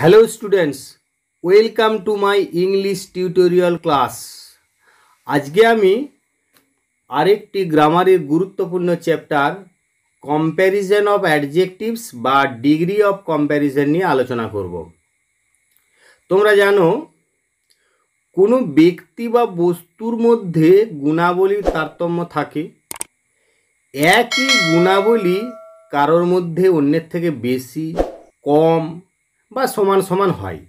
hello students welcome to my English tutorial class আজকে আমি আরেকটি গ্রামারের গুরুত্বপূর্ণ চ্যাপ্টার কম্প্যারিজন অফ অ্যাডজেকটিভস বা ডিগ্রি অফ কম্প্যারিজন নিয়ে আলোচনা করব তোমরা জানো কোনো ব্যক্তি বা বস্তুর মধ্যে গুণাবলীর তারতম্য থাকে একই গুণাবলী কারোর মধ্যে অন্যের থেকে বেশি কম বা সমান সমান হয়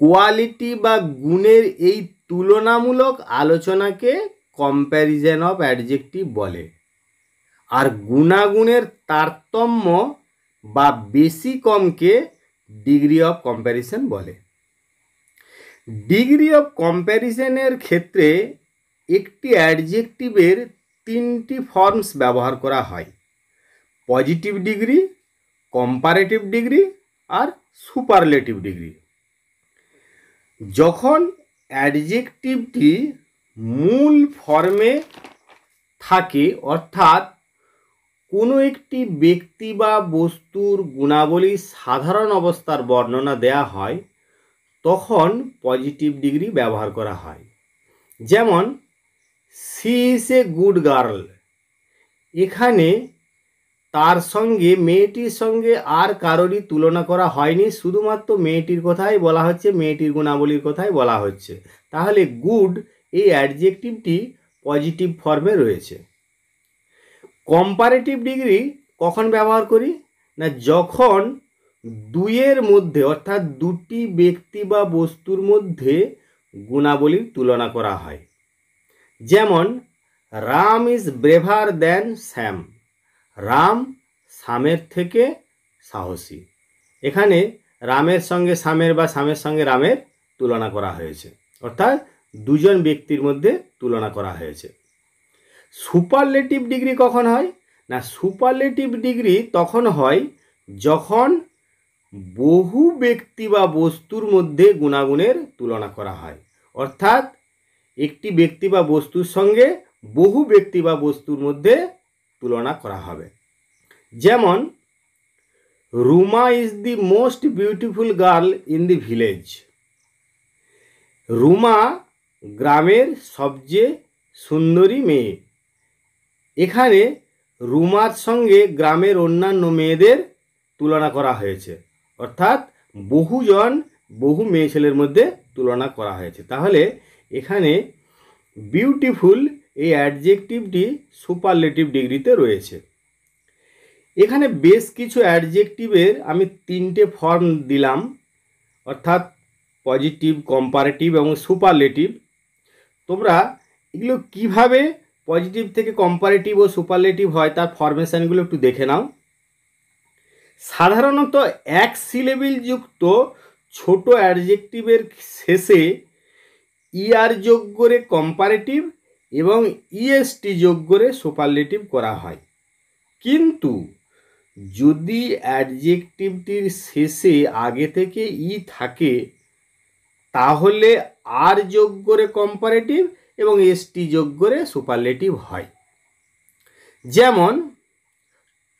কোয়ালিটি বা গুণের এই তুলনামূলক আলোচনাকে কম্প্যারিজন অফ অ্যাডজেক্টিভ বলে আর গুণাগুণের তারতম্য বা বেশি কমকে ডিগ্রি অফ কম্প্যারিশন বলে ডিগ্রি অফ কম্প্যারিশনের ক্ষেত্রে একটি অ্যাডজেক্টিভের তিনটি ফর্মস ব্যবহার করা হয় পজিটিভ ডিগ্রি কম্পারেটিভ ডিগ্রি আর সুপারলেটিভ ডিগ্রি যখন অ্যাডজেক্টিভটি মূল ফর্মে থাকে অর্থাৎ কোনো একটি ব্যক্তি বা বস্তুর গুণাবলী সাধারণ অবস্থার বর্ণনা দেয়া হয় তখন পজিটিভ ডিগ্রি ব্যবহার করা হয় যেমন she is a good girl এখানে তার সঙ্গে মেয়েটির সঙ্গে আর কারোরই তুলনা করা হয়নি শুধুমাত্র মেয়েটির কথাই বলা হচ্ছে মেয়েটির গুণাবলীর কথাই বলা হচ্ছে তাহলে গুড এই অ্যাডজেক্টিভটি পজিটিভ ফর্মে রয়েছে কম্পারেটিভ ডিগ্রি কখন ব্যবহার করি না যখন দুইয়ের মধ্যে অর্থাৎ দুটি ব্যক্তি বা বস্তুর মধ্যে গুণাবলীর তুলনা করা হয় যেমন Ram is braver than Shyam Ram সামের থেকে সাহসী এখানে রামের সঙ্গে সামের বা সামের সঙ্গে রামের তুলনা করা হয়েছে অর্থাৎ দুজন ব্যক্তির মধ্যে তুলনা করা হয়েছে সুপারলেটিভ ডিগ্রি কখন হয় না সুপারলেটিভ ডিগ্রি তখন হয় যখন বহু ব্যক্তি বা বস্তুর মধ্যে গুণাগুণের তুলনা করা হয় অর্থাৎ একটি ব্যক্তি বা বস্তুর সঙ্গে বহু ব্যক্তি বা বস্তুর মধ্যে তুলনা করা হবে যেমন Ruma is the most beautiful girl in the village Ruma গ্রামের সবচেয়ে সুন্দরী মেয়ে এখানে রুমার সঙ্গে গ্রামের অন্যান্য মেয়েদের তুলনা করা হয়েছে অর্থাৎ বহুজন বহু মেয়ে ছেলের মধ্যে তুলনা করা হয়েছে তাহলে এখানে বিউটিফুল এই অ্যাডজেক্টিভটি সুপারলেটিভ ডিগ্রিতে রয়েছে এখানে বেশ কিছু অ্যাডজেক্টিভের আমি তিনটে ফর্ম দিলাম অর্থাৎ পজিটিভ কম্পারেটিভ এবং সুপারলেটিভ তোমরা এগুলো কিভাবে পজিটিভ থেকে কম্পারেটিভ ও সুপারলেটিভ হয় তার ফরমেশানগুলো একটু দেখে নাও সাধারণত এক সিলেবিল যুক্ত ছোট অ্যাডজেক্টিভের শেষে ইআর যোগ করে কম্পারেটিভ এবং ইএসটি e যোগ করে সুপারলেটিভ করা হয় কিন্তু যদি অ্যাডজেক্টিভটির শেষে আগে থেকে ই e থাকে তাহলে আর যোগ করে কম্পারেটিভ এবং এসটি যোগ করে সুপারলেটিভ হয় যেমন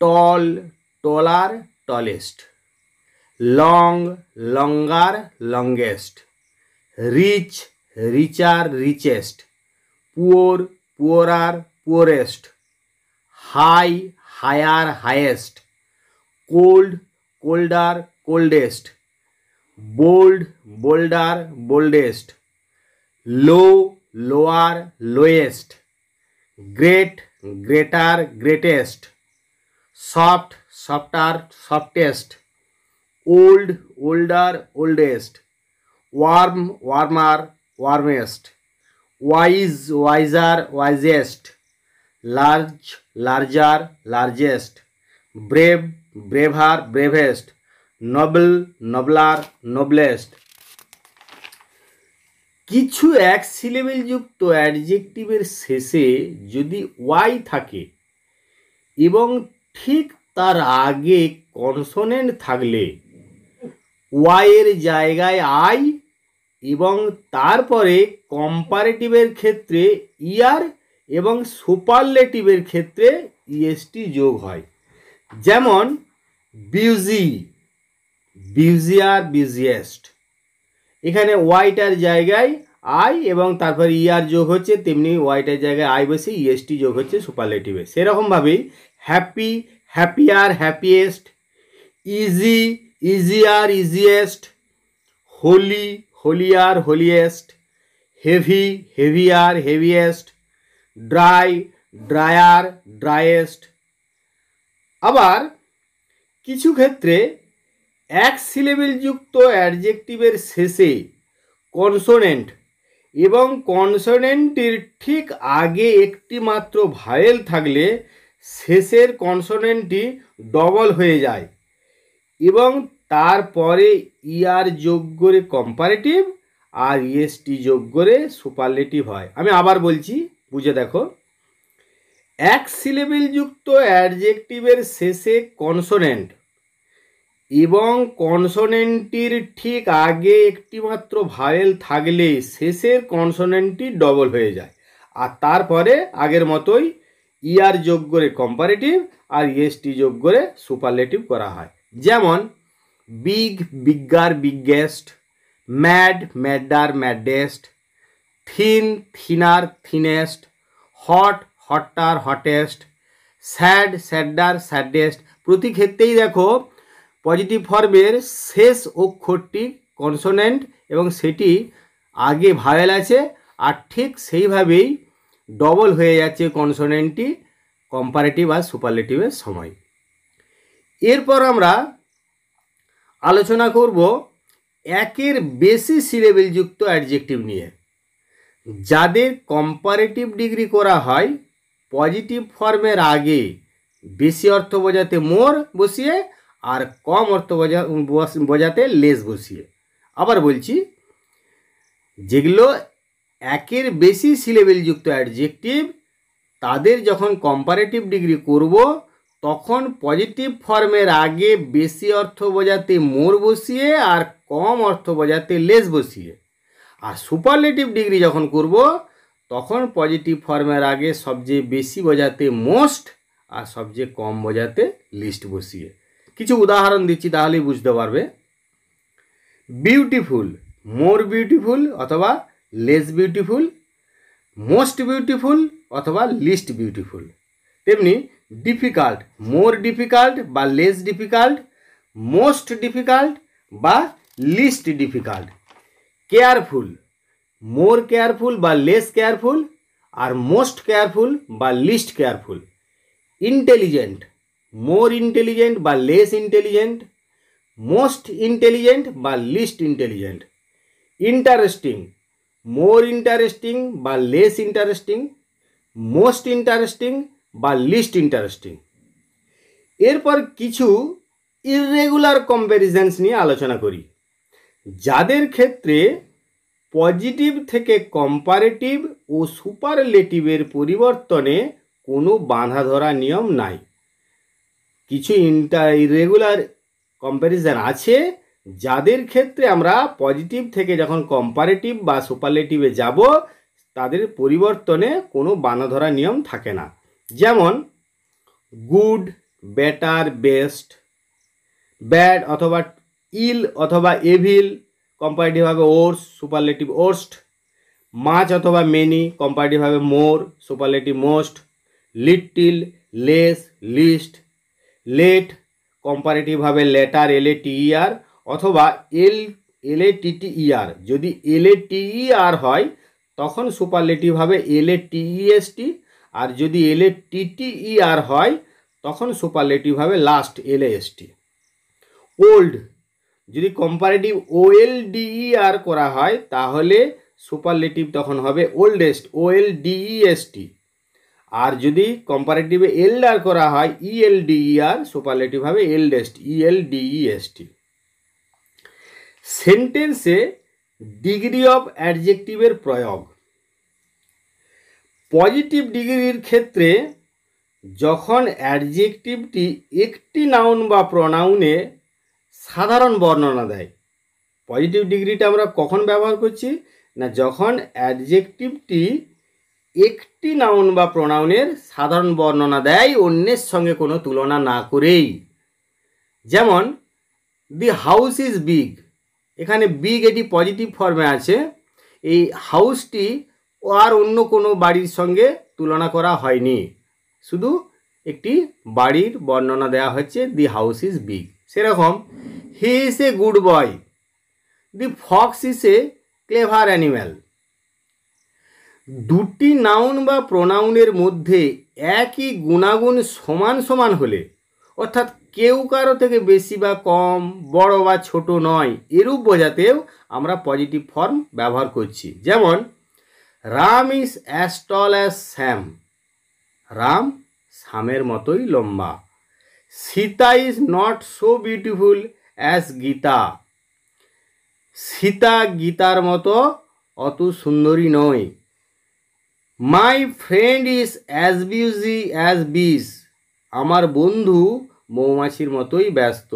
tall taller tallest long longer longest rich richer richest poor poorer poorest high higher highest cold colder coldest bold bolder boldest low lower lowest great greater greatest soft softer softest old older oldest warm warmer warmest wise wiser wisest large larger largest brave braver bravest noble nobler noblest কিছু এক সিলেবেলযুক্ত অ্যাডজেক্টিভের শেষে যদি Y থাকে এবং ঠিক তার আগে consonant থাকলে ওয়াইয়ের জায়গায় আই এবং তারপরে কম্পারেটিভের ক্ষেত্রে ইয়ার এবং সুপারলেটিভের ক্ষেত্রে ইএসটি e যোগ হয় যেমন বিউজি বিউজিয়ার বিউজিয়েস্ট এখানে ওয়াইটার জায়গায় আই এবং তারপর ইয়ার যোগ হচ্ছে তেমনি ওয়াইটার জায়গায় আই বসে ইএসটি e যোগ হচ্ছে সুপারলেটিভে সেরকমভাবেই happy happier happiest easy easier easiest holy holier holiest heavy heavier heaviest dry drier driest আবার কিছু ক্ষেত্রে এক সিলেবেলযুক্ত অ্যাডজেক্টিভের শেষে কনসোনেন্ট এবং কনসোনেন্টের ঠিক আগে একটি মাত্র ভায়েল থাকলে শেষের কনসোনেন্টটি ডবল হয়ে যায় এবং তারপরে ইয়ার e যোগ করে কম্পারেটিভ আর ইএসটি e যোগ করে সুপারলেটিভ হয় আমি আবার বলছি বুঝে দেখো এক যুক্ত অ্যাডজেক্টিভের শেষে কনসোনেন্ট এবং কনসোনেন্টটির ঠিক আগে একটিমাত্র ভায়েল থাকলে শেষের কনসোনেন্টটি ডবল হয়ে যায় আর তারপরে আগের মতোই ইয়ার e যোগ করে কম্পারেটিভ আর ইএসটি যোগ করে সুপারলেটিভ করা হয় যেমন big, bigger, biggest, mad, madder, maddest, thin, thinner, thinnest, hot, hotter, hottest, sad sadder saddest প্রতি ক্ষেত্রেই দেখো পজিটিভ ফর্মের শেষ অক্ষরটি কনসোনেন্ট এবং সেটি আগে ভাওয়েল আছে আর ঠিক সেইভাবেই ডবল হয়ে যাচ্ছে কনসোনেন্টটি কম্পারেটিভ আর সুপারলেটিভের সময় এরপর আমরা আলোচনা করব একের বেশি সিলেবেলযুক্ত অ্যাডজেক্টিভ নিয়ে যাদের কম্পারেটিভ ডিগ্রি করা হয় পজিটিভ ফর্মের আগে বেশি অর্থ বোঝাতে মোর বসিয়ে আর কম অর্থ বোঝা বোঝাতে লেস বসিয়ে আবার বলছি যেগুলো একের বেশি সিলেবেলযুক্ত অ্যাডজেক্টিভ তাদের যখন কম্পারেটিভ ডিগ্রি করবো তখন পজিটিভ ফর্মের আগে বেশি অর্থ বোঝাতে মোর বসিয়ে আর কম অর্থ বোঝাতে লেস বসিয়ে আর সুপারলেটিভ ডিগ্রি যখন করব তখন পজিটিভ ফর্মের আগে সবচেয়ে বেশি বোঝাতে মোস্ট আর সবচেয়ে কম বোঝাতে লিস্ট বসিয়ে কিছু উদাহরণ দিচ্ছি তাহলেই বুঝতে পারবে বিউটিফুল মোর বিউটিফুল অথবা লেস বিউটিফুল মোস্ট বিউটিফুল অথবা লিস্ট বিউটিফুল তেমনি ডিফিকাল্ট মোর ডিফিকাল্ট বা লেস ডিফিকাল্ট মোস্ট ডিফিকাল্ট বা least difficult careful more careful বা লেস কেয়ারফুল আর মোস্ট কেয়ারফুল বা least careful intelligent more intelligent বা লেস ইন্টেলিজেন্ট মোস্ট ইন্টেলিজেন্ট বা least intelligent interesting more interesting বা less interesting most interesting বা least interesting এরপর কিছু ইররেগুলার কম্প্যারিজেন্স নিয়ে আলোচনা করি যাদের ক্ষেত্রে পজিটিভ থেকে কম্পারেটিভ ও সুপারলেটিভের পরিবর্তনে কোনো বাঁধা ধরা নিয়ম নাই কিছু ইন্টার ইরেগুলার কম্প্যারিজেন আছে যাদের ক্ষেত্রে আমরা পজিটিভ থেকে যখন কম্পারেটিভ বা সুপারলেটিভে যাব তাদের পরিবর্তনে কোনো বাঁধা ধরা নিয়ম থাকে না যেমন গুড বেটার বেস্ট ব্যাড অথবা ইল অথবা এভিল কম্পারেটিভভাবে ওর্স সুপারলেটিভ ওর্স্ট মাছ অথবা মেনি কম্পারেটিভভাবে more superlative most little less least late কম্পারেটিভভাবে লেটার এল এ টিইআর অথবা এল এল এ টিটিইআর যদি এল এ টিইআর হয় তখন সুপারলেটিভভাবে এল এ টিইএসটি আর যদি এলে আর e হয় তখন সুপারলেটিভ হবে লাস্ট এস টি ওল্ড যদি কম্পারেটিভ ই আর করা হয় তাহলে সুপারলেটিভ তখন হবে ওল্ডেস্ট এস টি আর যদি কম্পারেটিভে আর করা হয় ই আর সুপারলেটিভ হবে এলডেস্ট এস টি সেন্টেন্সে ডিগ্রি অফ অ্যাডজেক্টিভের প্রয়োগ পজিটিভ ডিগ্রির ক্ষেত্রে যখন অ্যাডজেক্টিভটি একটি নাউন বা প্রনাউনে সাধারণ বর্ণনা দেয় পজিটিভ ডিগ্রিটা আমরা কখন ব্যবহার করছি না যখন অ্যাডজেক্টিভটি একটি নাউন বা প্রনাউনের সাধারণ বর্ণনা দেয় অন্যের সঙ্গে কোনো তুলনা না করেই যেমন দি হাউস ইজ বিগ এখানে বিগ এটি পজিটিভ ফর্মে আছে এই হাউসটি আর অন্য কোনো বাড়ির সঙ্গে তুলনা করা হয়নি শুধু একটি বাড়ির বর্ণনা দেওয়া হচ্ছে দি হাউস ইজ বিগ সেরকম he is a good boy the fox is a clever animal দুটি নাউন বা প্রোনাউনের মধ্যে একই গুণাগুণ সমান সমান হলে অর্থাৎ কেউ কারো থেকে বেশি বা কম বড় বা ছোট নয় এরূপ বোঝাতেও আমরা পজিটিভ ফর্ম ব্যবহার করছি যেমন Ram is as tall as Shyam Ram শ্যামের মতোই লম্বা Sita is not so beautiful as Gita Sita গীতার মতো অত সুন্দরী নয় my friend is as busy as bees আমার বন্ধু মৌমাছির মতোই ব্যস্ত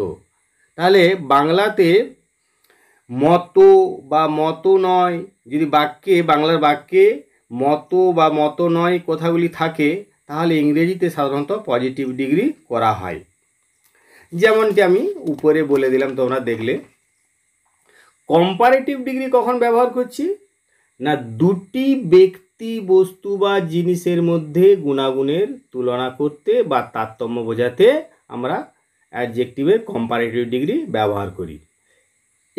তাহলে বাংলাতে মতো বা মতো নয় যদি বাক্যে বাংলার বাক্যে মতো বা মতো নয় কথাগুলি থাকে তাহলে ইংরেজিতে সাধারণত পজিটিভ ডিগ্রি করা হয় যেমনটি আমি উপরে বলে দিলাম তোমরা দেখলে কম্পারেটিভ ডিগ্রি কখন ব্যবহার করছি না দুটি ব্যক্তি বস্তু বা জিনিসের মধ্যে গুণাগুণের তুলনা করতে বা তারতম্য বোঝাতে আমরা অ্যাডজেক্টিভের কম্পারেটিভ ডিগ্রি ব্যবহার করি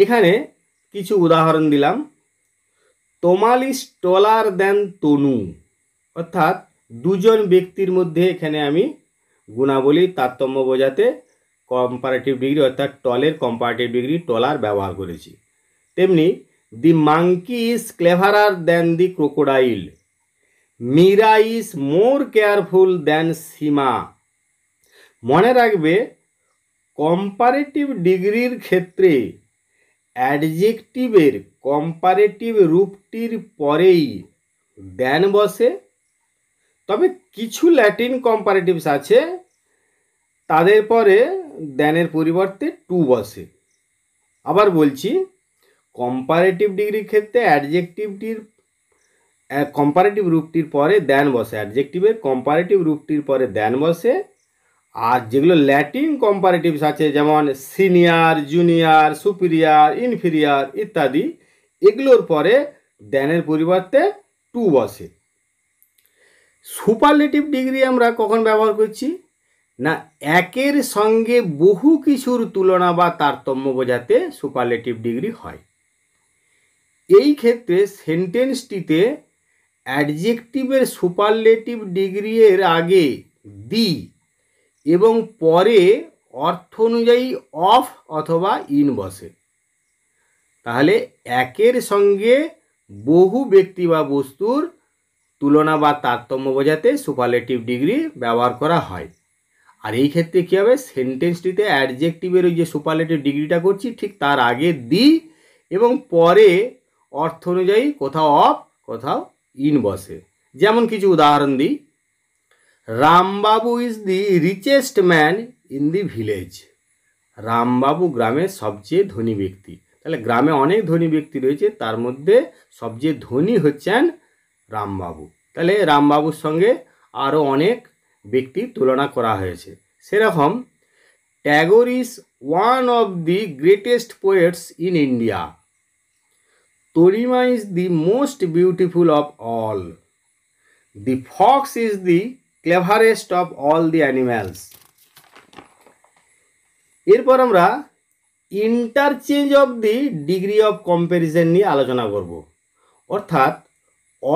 এখানে কিছু উদাহরণ দিলাম তোমালিস টলার দেন তনু অর্থাৎ দুজন ব্যক্তির মধ্যে এখানে আমি গুণাবলী তারতম্য বোঝাতে কম্পারেটিভ ডিগ্রি অর্থাৎ টলের কম্পারেটিভ ডিগ্রি টলার ব্যবহার করেছি তেমনি the monkey is cleverer than the crocodile Meera is more careful than Seema মনে রাখবে কম্পারেটিভ ডিগ্রির ক্ষেত্রে অ্যাডজেক্টিভের কম্পারেটিভ রূপটির পরেই দেন বসে তবে কিছু ল্যাটিন কম্পারেটিভস আছে তাদের পরে দেনের পরিবর্তে টু বসে আবার বলছি কম্পারেটিভ ডিগ্রির ক্ষেত্রে অ্যাডজেক্টিভটির কম্পারেটিভ রূপটির পরে দেন বসে অ্যাডজেক্টিভের কম্পারেটিভ রূপটির পরে দেন বসে আর যেগুলো ল্যাটিন কম্পারেটিভস আছে যেমন সিনিয়র জুনিয়র সুপিরিয়ার ইনফিরিয়ার ইত্যাদি এগুলোর পরে দ্যানের পরিবর্তে টু বসে সুপারলেটিভ ডিগ্রি আমরা কখন ব্যবহার করছি না একের সঙ্গে বহু কিছুর তুলনা বা তারতম্য বোঝাতে সুপারলেটিভ ডিগ্রি হয় এই ক্ষেত্রে সেন্টেন্সটিতে অ্যাডজেক্টিভের সুপারলেটিভ ডিগ্রি এর আগে দি এবং পরে অর্থ অনুযায়ী অফ অথবা ইন বসে তাহলে একের সঙ্গে বহু ব্যক্তি বা বস্তুর তুলনা বা তারতম্য বোঝাতে সুপারলেটিভ ডিগ্রি ব্যবহার করা হয় আর এই ক্ষেত্রে কী হবে সেন্টেন্সটিতে অ্যাডজেক্টিভের ওই যে সুপারলেটিভ ডিগ্রিটা করছি ঠিক তার আগে দি এবং পরে অর্থ অনুযায়ী কোথাও অফ কোথাও ইন বসে যেমন কিছু উদাহরণ দিই Rambabu is the richest man in the village Rambabu গ্রামের সবচেয়ে ধনী ব্যক্তি তাহলে গ্রামে অনেক ধনী ব্যক্তি রয়েছে তার মধ্যে সবচেয়ে ধনী হচ্ছেন রামবাবু তাহলে রামবাবুর সঙ্গে আরও অনেক ব্যক্তি তুলনা করা হয়েছে সেরকম Tagore is one of the greatest poets in India Tarima is the most beautiful of all the fox is the cleverest of all the animals এরপর আমরা interchange of the degree of comparison নিয়ে আলোচনা করব অর্থাৎ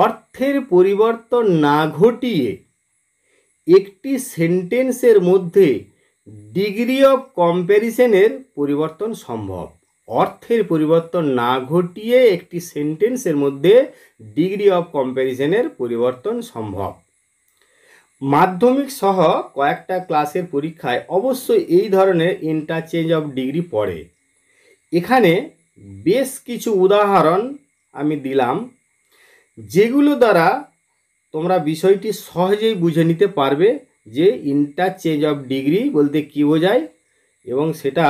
অর্থের পরিবর্তন না ঘটিয়ে একটি সেন্টেন্সের মধ্যে ডিগ্রি অফ কম্প্যারিজনের পরিবর্তন সম্ভব অর্থের পরিবর্তন না ঘটিয়ে একটি সেন্টেন্সের মধ্যে ডিগ্রি অফ কম্প্যারিজনের পরিবর্তন সম্ভব মাধ্যমিক সহ কয়েকটা ক্লাসের পরীক্ষায় অবশ্যই এই ধরনের ইন্টারচেঞ্জ অফ ডিগ্রি পড়ে এখানে বেশ কিছু উদাহরণ আমি দিলাম যেগুলো দ্বারা তোমরা বিষয়টি সহজেই বুঝে নিতে পারবে যে ইন্টারচেঞ্জ অফ ডিগ্রি বলতে কী বোঝায় এবং সেটা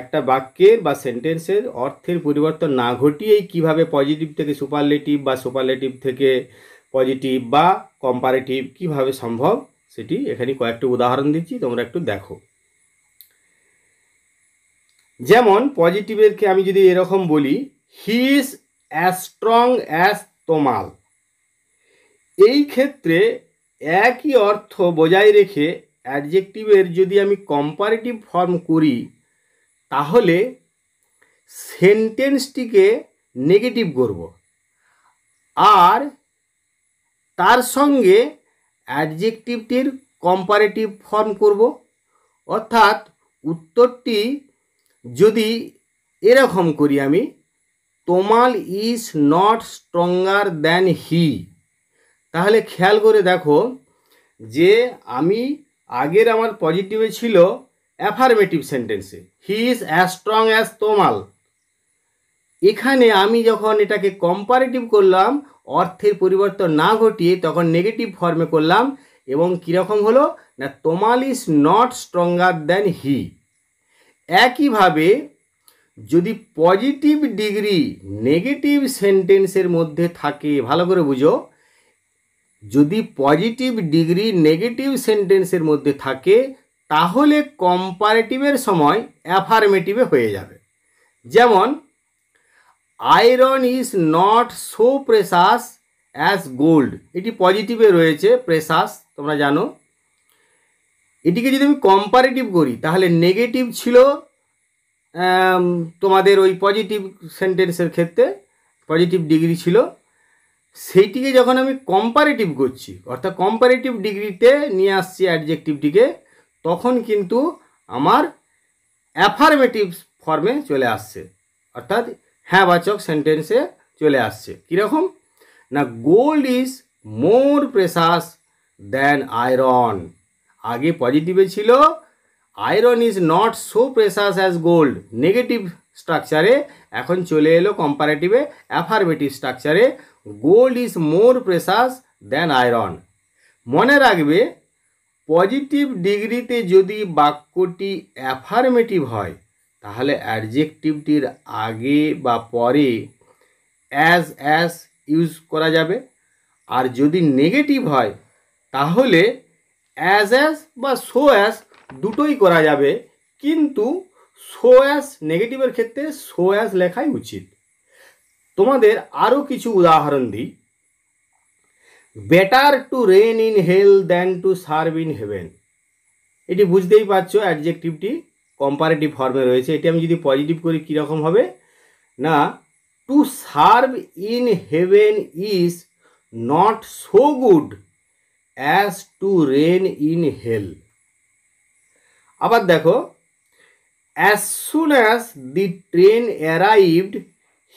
একটা বাক্যের বা সেন্টেন্সের অর্থের পরিবর্তন না ঘটিয়েই কিভাবে পজিটিভ থেকে সুপারলেটিভ বা সুপারলেটিভ থেকে পজিটিভ বা কম্পারেটিভ কিভাবে সম্ভব সেটি এখানে কয়েকটি উদাহরণ দিচ্ছি তোমরা একটু দেখো যেমন পজিটিভেরকে আমি যদি এরকম বলি he is as strong as Tomal এই ক্ষেত্রে একই অর্থ বজায় রেখে অ্যাডজেক্টিভের যদি আমি কম্পারেটিভ ফর্ম করি তাহলে সেন্টেন্সটিকে নেগেটিভ করব আর তার সঙ্গে অ্যাডজেক্টিভটির কম্পারেটিভ ফর্ম করব অর্থাৎ উত্তরটি যদি এরকম করি আমি Tomal is not stronger than he তাহলে খেয়াল করে দেখো যে আমি আগের আমার পজিটিভে ছিল অ্যাফার্মেটিভ সেন্টেন্সে he is as strong as Tomal এখানে আমি যখন এটাকে কম্পারেটিভ করলাম অর্থের পরিবর্তন না ঘটিয়ে তখন নেগেটিভ ফর্মে করলাম এবং কীরকম হলো না Tomal is not stronger than he একইভাবে যদি পজিটিভ ডিগ্রি নেগেটিভ সেন্টেন্সের মধ্যে থাকে ভালো করে বুঝো যদি পজিটিভ ডিগ্রি নেগেটিভ সেন্টেন্সের মধ্যে থাকে তাহলে কম্পারেটিভের সময় অ্যাফার্মেটিভে হয়ে যাবে যেমন iron is not so precious as gold এটি পজিটিভে রয়েছে প্রেসাস তোমরা জানো এটিকে যদি আমি কম্পারেটিভ করি তাহলে নেগেটিভ ছিল তোমাদের ওই পজিটিভ সেন্টেন্সের ক্ষেত্রে পজিটিভ ডিগ্রি ছিল সেইটিকে যখন আমি কম্পারেটিভ করছি অর্থাৎ কম্পারেটিভ ডিগ্রিতে নিয়ে আসছি অ্যাডজেক্টিভটিকে তখন কিন্তু আমার অ্যাফার্মেটিভ ফর্মে চলে আসছে অর্থাৎ হ্যাঁবাচক সেন্টেন্সে চলে আসছে কীরকম না gold is more precious than iron আগে পজিটিভে ছিল iron is not so precious as gold negative স্ট্রাকচারে এখন চলে এলো কম্পারেটিভে অ্যাফারমেটিভ স্ট্রাকচারে gold is more precious than iron মনে রাখবে পজিটিভ ডিগ্রিতে যদি বাক্যটি অ্যাফারমেটিভ হয় তাহলে অ্যাডজেকটিভটির আগে বা পরে অ্যাজ অ্যাজ ইউজ করা যাবে আর যদি নেগেটিভ হয় তাহলে অ্যাজ অ্যাজ বা সো অ্যাজ দুটোই করা যাবে কিন্তু সো অ্যাজ নেগেটিভের ক্ষেত্রে সো অ্যাজ লেখাই উচিত তোমাদের আরও কিছু উদাহরণ দিই better to reign in hell than to serve in heaven এটি বুঝতেই পারছো অ্যাডজেক্টিভটি কম্পারেটিভ ফর্মে রয়েছে এটি আমি যদি পজিটিভ করি কীরকম হবে না to serve in heaven is not so good as to reign in hell আবার দেখো as soon as the train arrived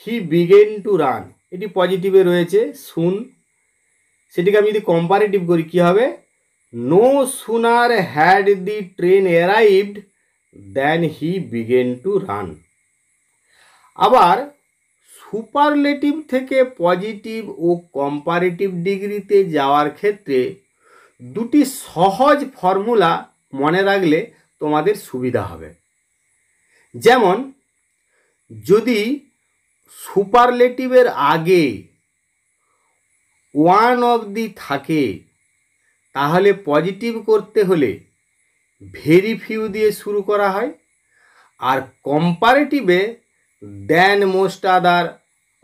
he began to run এটি পজিটিভে রয়েছে সুন সেটিকে আমি যদি কম্পারেটিভ করি কী হবে no sooner had the train arrived than he began to run আবার সুপারলেটিভ থেকে পজিটিভ ও কম্পারেটিভ ডিগ্রিতে যাওয়ার ক্ষেত্রে দুটি সহজ ফর্মুলা মনে রাখলে তোমাদের সুবিধা হবে যেমন যদি সুপারলেটিভের আগে ওয়ান অব দি থাকে তাহলে পজিটিভ করতে হলে ভেরি ফিউ দিয়ে শুরু করা হয় আর কম্পারেটিভে দ্যান মোস্ট আদার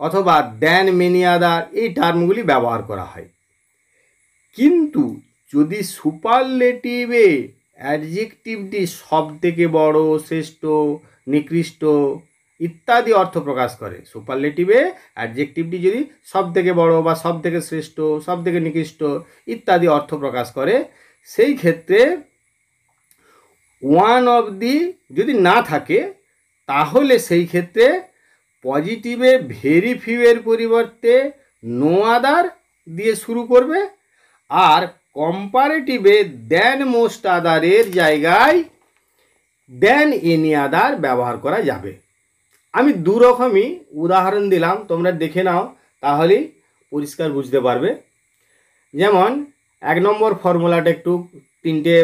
অথবা দ্যান মেনি আদার এই টার্মগুলি ব্যবহার করা হয় কিন্তু যদি সুপারলেটিভে অ্যাডজেক্টিভটি সব থেকে বড় শ্রেষ্ঠ নিকৃষ্ট ইত্যাদি অর্থ প্রকাশ করে সুপারলেটিভে অ্যাডজেক্টিভটি যদি সব থেকে বড় বা সব থেকে শ্রেষ্ঠ সব থেকে নিকৃষ্ট ইত্যাদি অর্থ প্রকাশ করে সেই ক্ষেত্রে ওয়ান অব দি যদি না থাকে তাহলে সেই ক্ষেত্রে পজিটিভে ভেরি ফিউয়ের পরিবর্তে নো আদার দিয়ে শুরু করবে আর কম্পারেটিভে দেন মোস্ট আদারের জায়গায় দেন এনি আদার ব্যবহার করা যাবে আমি দুরকমই উদাহরণ দিলাম তোমরা দেখে নাও তাহলেই পরিষ্কার বুঝতে পারবে যেমন এক নম্বর ফর্মুলাটা একটু তিনটে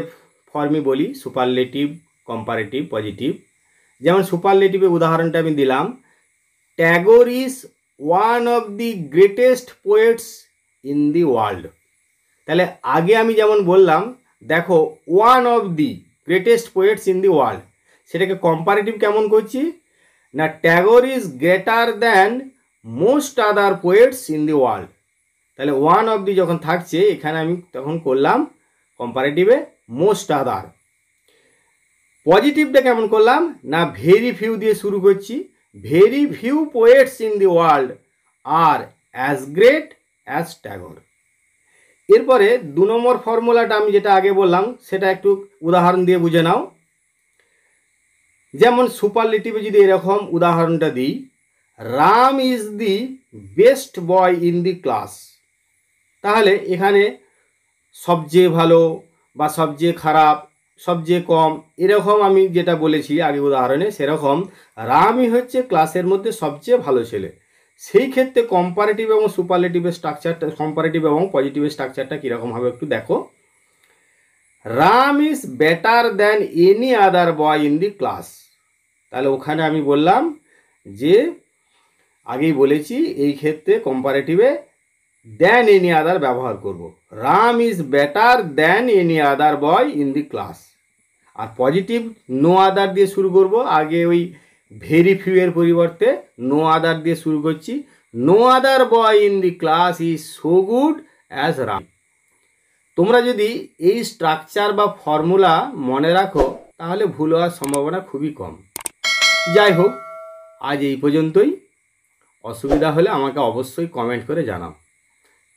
কর্মী বলি সুপারলেটিভ কম্পারেটিভ পজিটিভ যেমন সুপারলেটিভের উদাহরণটা আমি দিলাম Tagore is one of the greatest poets in the world তাহলে আগে আমি যেমন বললাম দেখো one of the greatest poets in the world সেটাকে কম্পারেটিভ কেমন করছি না Tagore is greater than most other poets in the world তাহলে ওয়ান অফ দি যখন থাকছে এখানে আমি তখন করলাম কম্পারেটিভে মোস্ট আদার পজিটিভটা কেমন করলাম না ভেরি ফিউ দিয়ে শুরু করছি very few poets in the world আর অ্যাজ গ্রেট অ্যাজ ট্যাগর এরপরে দু নম্বর ফর্মুলাটা আমি যেটা আগে বললাম সেটা একটু উদাহরণ দিয়ে বুঝে নাও যেমন সুপারলেটিভে যদি এরকম উদাহরণটা দিই Ram is the best boy in the class তাহলে এখানে সবচেয়ে ভালো বা সবচেয়ে খারাপ সবচেয়ে কম এরকম আমি যেটা বলেছি আগে উদাহরণে সেরকম রামই হচ্ছে ক্লাসের মধ্যে সবচেয়ে ভালো ছেলে সেই ক্ষেত্রে কম্পারেটিভ এবং সুপারলেটিভের স্ট্রাকচারটা কম্পারেটিভ এবং পজিটিভের স্ট্রাকচারটা কীরকম হবে একটু দেখো Ram is better than any other boy in the class তাহলে ওখানে আমি বললাম যে আগেই বলেছি এই ক্ষেত্রে কম্পারেটিভে দ্যান এনি আদার ব্যবহার করব Ram is better than any other boy in the class আর পজিটিভ নো আদার দিয়ে শুরু করব আগে ওই ভেরি ফিউয়ের পরিবর্তে নো আদার দিয়ে শুরু করছি no other boy in the class is so good as Ram তোমরা যদি এই স্ট্রাকচার বা ফর্মুলা মনে রাখো তাহলে ভুল হওয়ার সম্ভাবনা খুবই কম যাই হোক আজ এই পর্যন্তই অসুবিধা হলে আমাকে অবশ্যই কমেন্ট করে জানাও